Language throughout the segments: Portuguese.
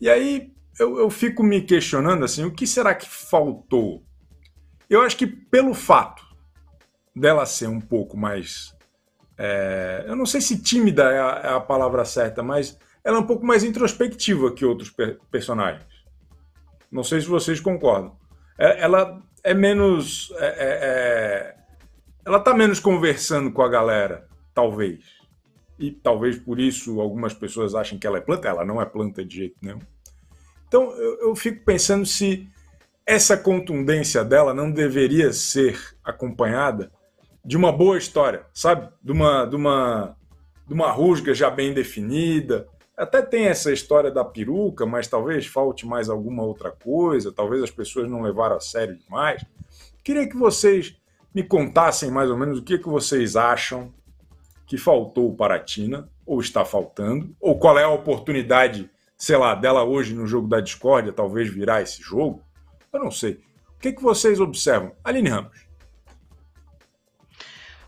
E aí eu, eu fico me questionando assim, o que será que faltou? Eu acho que pelo fato dela ser um pouco mais. É, eu não sei se tímida é a, é a, palavra certa, mas ela é um pouco mais introspectiva que outros per personagens. Não sei se vocês concordam. É, ela é menos. É, é, é, ela tá menos conversando com a galera, talvez e talvez por isso algumas pessoas achem que ela é planta. Ela não é planta de jeito nenhum. Então eu, eu fico pensando se essa contundência dela não deveria ser acompanhada de uma boa história, sabe? De uma, de uma, de uma rusga já bem definida. Até tem essa história da peruca, mas talvez falte mais alguma outra coisa, talvez as pessoas não levaram a sério demais. Queria que vocês me contassem mais ou menos o que, é que vocês acham que faltou para a Tina, ou está faltando, ou qual é a oportunidade, sei lá, dela hoje no jogo da discórdia, talvez virar esse jogo? Eu não sei. O que, é que vocês observam? Aline Ramos.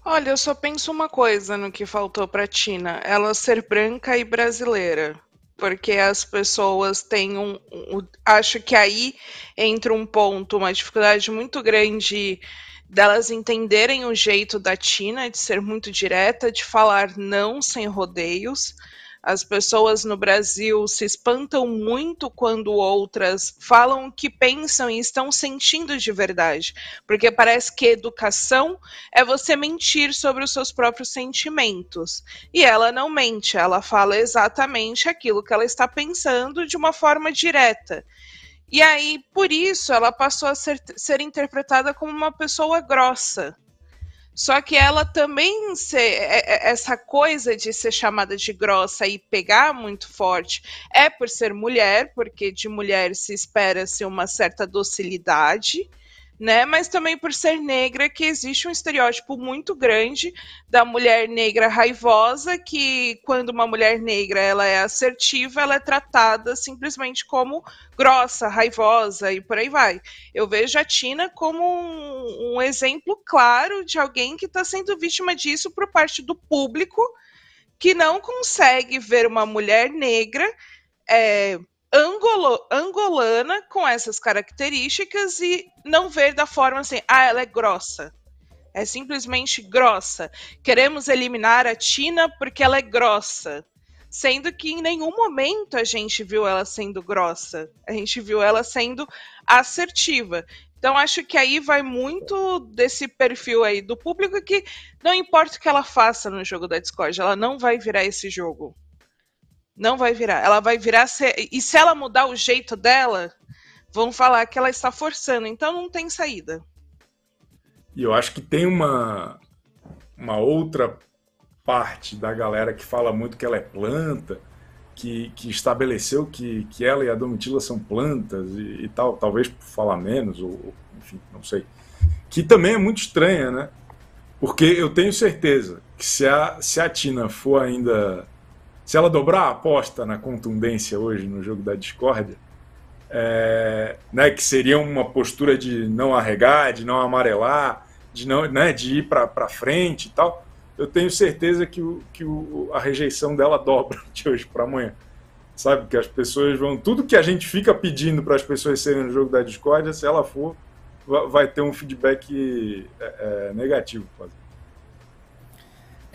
Olha, eu só penso uma coisa no que faltou para Tina: ela ser branca e brasileira porque as pessoas têm um, um, acho que aí entra um ponto, uma dificuldade muito grande delas entenderem o jeito da Tina de ser muito direta, de falar não sem rodeios. As pessoas no Brasil se espantam muito quando outras falam o que pensam e estão sentindo de verdade, porque parece que educação é você mentir sobre os seus próprios sentimentos. E ela não mente, ela fala exatamente aquilo que ela está pensando de uma forma direta. E aí, por isso, ela passou a ser, ser interpretada como uma pessoa grossa. Só que ela também, é, é, essa coisa de ser chamada de grossa e pegar muito forte, é por ser mulher, porque de mulher se espera-se uma certa docilidade né? Mas também por ser negra, que existe um estereótipo muito grande da mulher negra raivosa, que quando uma mulher negra ela é assertiva, ela é tratada simplesmente como grossa, raivosa e por aí vai. Eu vejo a Tina como um, um exemplo claro de alguém que está sendo vítima disso por parte do público que não consegue ver uma mulher negra. É, angolo, angolana com essas características e não ver da forma assim, ah, ela é grossa. É simplesmente grossa. Queremos eliminar a Tina porque ela é grossa. Sendo que em nenhum momento a gente viu ela sendo grossa. A gente viu ela sendo assertiva. Então acho que aí vai muito desse perfil aí do público que não importa o que ela faça no jogo da Discord, ela não vai virar esse jogo. Não vai virar. Ela vai virar. Se... E se ela mudar o jeito dela, vão falar que ela está forçando. Então não tem saída. E eu acho que tem uma, uma outra parte da galera que fala muito que ela é planta, que, que estabeleceu que, que ela e a Domitila são plantas e, e tal, talvez por falar menos, ou, ou enfim, não sei. Que também é muito estranha, né? Porque eu tenho certeza que se a, se a Tina for ainda se ela dobrar a aposta na contundência hoje no jogo da discórdia, é, né, que seria uma postura de não arregar, de não amarelar, de, não, né, de ir para frente e tal, eu tenho certeza que, o, que o, a rejeição dela dobra de hoje para amanhã. Sabe? Que as pessoas vão. Tudo que a gente fica pedindo para as pessoas serem no jogo da discórdia, se ela for, vai ter um feedback é, é, negativo. Quase.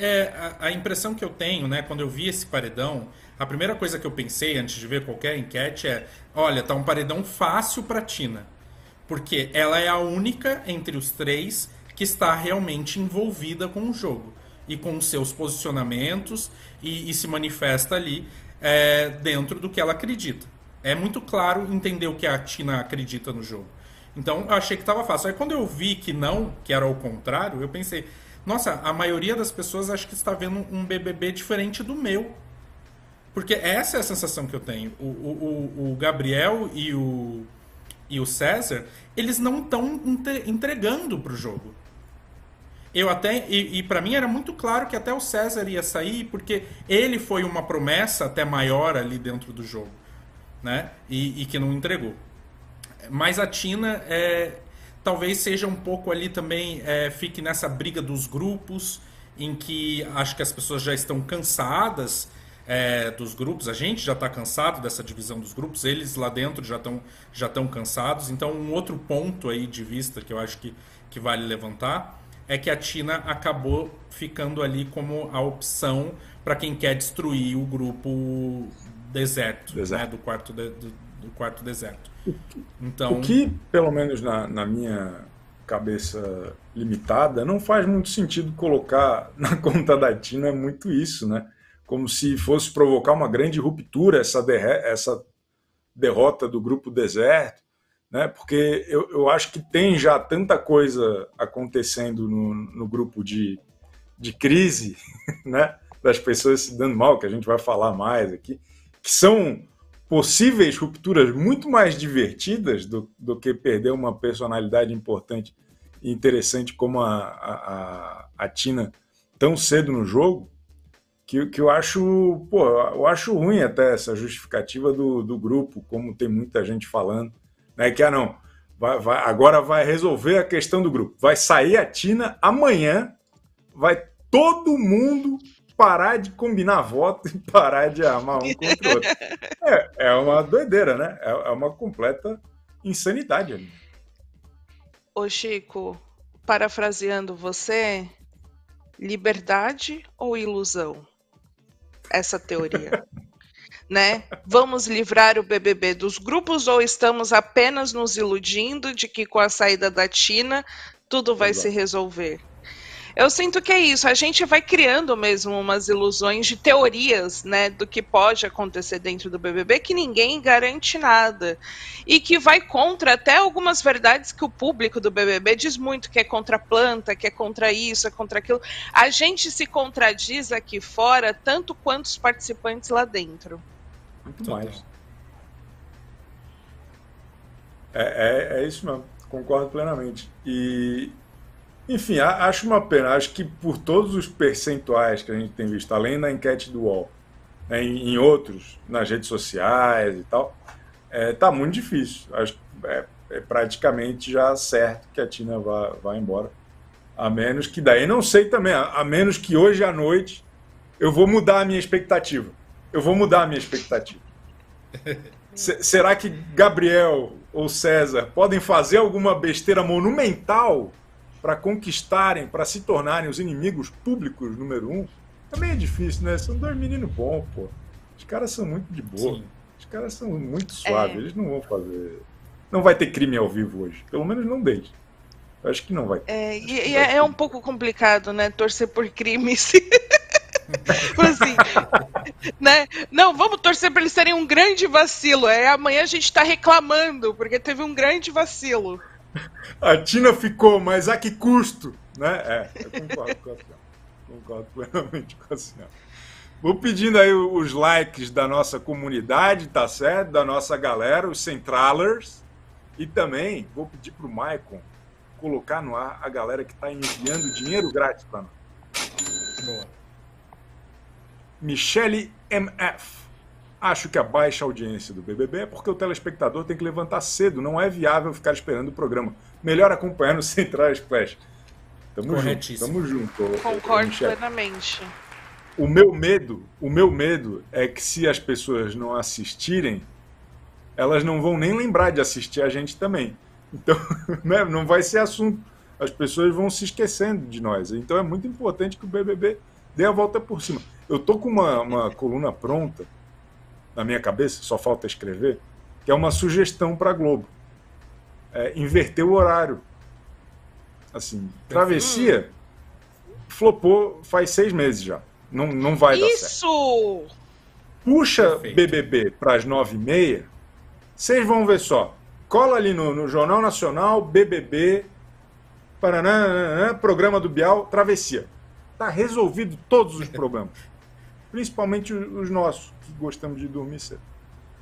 É, a, a, impressão que eu tenho, né, quando eu vi esse paredão, a primeira coisa que eu pensei antes de ver qualquer enquete é: olha, tá um paredão fácil para Tina. Porque ela é a única entre os três que está realmente envolvida com o jogo e com os seus posicionamentos e, e se manifesta ali é, dentro do que ela acredita. É muito claro entender o que a Tina acredita no jogo. Então eu achei que estava fácil. Aí quando eu vi que não, que era o contrário, eu pensei, nossa, a maioria das pessoas acho que está vendo um BBB diferente do meu. Porque essa é a sensação que eu tenho. O, o, o Gabriel e o, e o César, eles não estão entregando para o jogo. Eu até e, e para mim era muito claro que até o César ia sair porque ele foi uma promessa até maior ali dentro do jogo, né? E, e que não entregou. Mas a Tina é, talvez seja um pouco ali também, é, fique nessa briga dos grupos, em que acho que as pessoas já estão cansadas é, dos grupos, a gente já está cansado dessa divisão dos grupos, eles lá dentro já estão já tão cansados. Então, um outro ponto aí de vista que eu acho que, que vale levantar é que a China acabou ficando ali como a opção para quem quer destruir o grupo deserto, né, deserto. Né, do, quarto de, do, do quarto deserto. Então... O que, pelo menos na, na minha cabeça limitada, não faz muito sentido colocar na conta da Tina muito isso, né? Como se fosse provocar uma grande ruptura essa, essa derrota do grupo deserto, né? Porque eu, eu acho que tem já tanta coisa acontecendo no, no grupo de, de crise, né? Das pessoas se dando mal, que a gente vai falar mais aqui, que são possíveis rupturas muito mais divertidas do, do que perder uma personalidade importante e interessante como a, a, a Tina tão cedo no jogo, que, que eu acho pô, eu acho ruim até essa justificativa do, do grupo, como tem muita gente falando, né? Que ah não, vai, vai, agora vai resolver a questão do grupo. Vai sair a Tina amanhã, vai todo mundo parar de combinar voto e parar de armar um contra o outro. É, é uma doideira, né? É, é uma completa insanidade ali. Ô Chico, parafraseando você, liberdade ou ilusão? Essa teoria. né? Vamos livrar o BBB dos grupos ou estamos apenas nos iludindo de que com a saída da Tina tudo vai Exato. se resolver? Eu sinto que é isso. A gente vai criando mesmo umas ilusões de teorias, né, do que pode acontecer dentro do BBB que ninguém garante nada e que vai contra até algumas verdades que o público do BBB diz muito que é contra a planta, que é contra isso, é contra aquilo. A gente se contradiz aqui fora tanto quanto os participantes lá dentro. Muito mais. É, é, é isso mesmo. Concordo plenamente. E enfim, acho uma pena. Acho que por todos os percentuais que a gente tem visto, além da enquete do UOL, né, em, em outros, nas redes sociais e tal, é, tá muito difícil. Acho é, é praticamente já certo que a Tina vá, vá embora. A menos que daí não sei também, a, a menos que hoje à noite eu vou mudar a minha expectativa. Eu vou mudar a minha expectativa. será que Gabriel ou César podem fazer alguma besteira monumental para conquistarem, para se tornarem os inimigos públicos número um, também é difícil, né? São dois meninos bons, pô. Os caras são muito de boa. Os caras são muito suaves, é. eles não vão fazer. Não vai ter crime ao vivo hoje. Pelo menos não desde. Acho que não vai. É, e, é, é um pouco complicado, né? Torcer por crimes. Tipo assim, né? Não, vamos torcer para eles terem um grande vacilo. É, amanhã a gente está reclamando, porque teve um grande vacilo. A Tina ficou, mas a que custo? Né? É, eu concordo com a senhora. Concordo plenamente com a senhora. Vou pedindo aí os likes da nossa comunidade, tá certo? Da nossa galera, os Centralers. E também vou pedir para o Maicon colocar no ar a galera que está enviando dinheiro grátis para nós. Boa. Michele MF. Acho que a baixa audiência do BBB é porque o telespectador tem que levantar cedo, não é viável ficar esperando o programa. Melhor acompanhar no Central Splash. Tamo junto, tamo junto. Concordo plenamente. O meu medo, o meu medo é que se as pessoas não assistirem, elas não vão nem lembrar de assistir a gente também. Então, né, não vai ser assunto. As pessoas vão se esquecendo de nós. Então é muito importante que o BBB dê a volta por cima. Eu tô com uma, uma coluna pronta na minha cabeça, só falta escrever, que é uma sugestão para a Globo. É, inverter o horário. Assim, travessia hum. flopou faz seis meses já. Não, não vai Isso. dar certo. Isso! Puxa Perfeito. BBB para as nove e meia, vocês vão ver só. Cola ali no, no Jornal Nacional, BBB, paranã, programa do Bial, travessia. Tá resolvido todos os problemas. Principalmente os nossos, que gostamos de dormir cedo.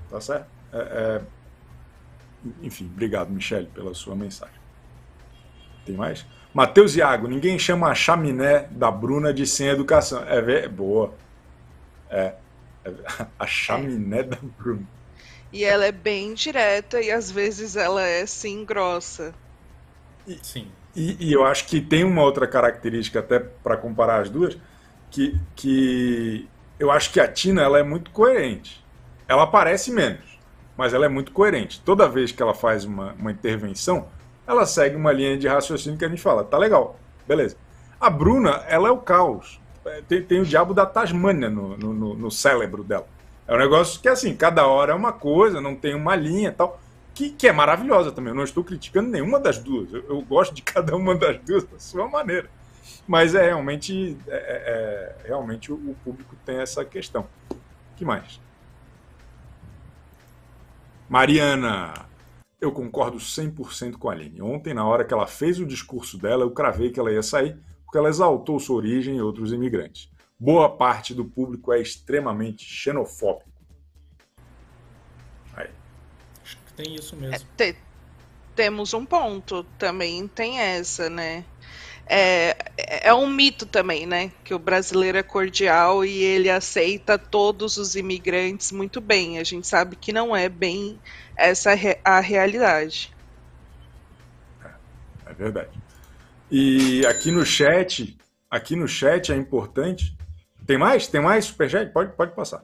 Tá certo? É, é... Enfim, obrigado, Michele, pela sua mensagem. Tem mais? Matheus Iago, ninguém chama a chaminé da Bruna de sem educação. É boa. É. é a chaminé da Bruna. E ela é bem direta e às vezes ela é sim grossa. E, sim. E, e, eu acho que tem uma outra característica, até para comparar as duas, que, que eu acho que a Tina ela é muito coerente. Ela aparece menos, mas ela é muito coerente. Toda vez que ela faz uma, uma intervenção, ela segue uma linha de raciocínio que a gente fala, tá legal, beleza. A Bruna, ela é o caos. É, tem, tem o diabo da Tasmânia no, no, no, cérebro dela. É um negócio que, assim, cada hora é uma coisa, não tem uma linha tal, que, que é maravilhosa também. Eu não estou criticando nenhuma das duas. Eu, eu gosto de cada uma das duas da sua maneira. Mas é realmente, é, é, é realmente o público tem essa questão. que mais? Mariana, eu concordo 100% com a Aline. Ontem, na hora que ela fez o discurso dela, eu cravei que ela ia sair, porque ela exaltou sua origem e outros imigrantes. Boa parte do público é extremamente xenofóbico. Aí. Acho que tem isso mesmo. É, te, temos um ponto, também tem essa, né? é, é um mito também, né? Que o brasileiro é cordial e ele aceita todos os imigrantes muito bem. A gente sabe que não é bem essa a realidade. É, é verdade. E aqui no chat, aqui no chat é importante. Tem mais? Tem mais superchat? Pode, pode passar.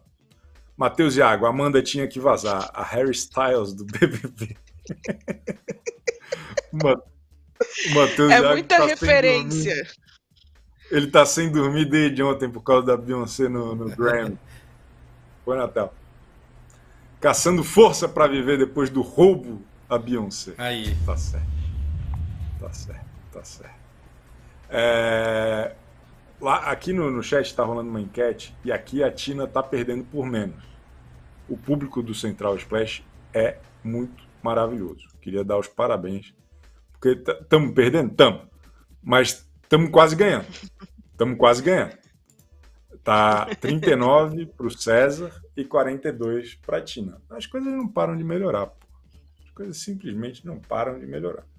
Matheus Iago, Amanda tinha que vazar. A Harry Styles do BBB. Mano é muita tá referência. Ele tá sem dormir desde ontem por causa da Beyoncé no, no Grammy. Foi Natal. Caçando força para viver depois do roubo a Beyoncé. Aí. Tá certo. Tá certo, tá certo. É... Lá, aqui no, no chat está rolando uma enquete e aqui a Tina tá perdendo por menos. O público do Central Splash é muito maravilhoso. Queria dar os parabéns porque estamos perdendo? Estamos. Mas estamos quase ganhando. Estamos quase ganhando. Tá 39 para o César e 42 para a Tina. As coisas não param de melhorar. Pô. As coisas simplesmente não param de melhorar.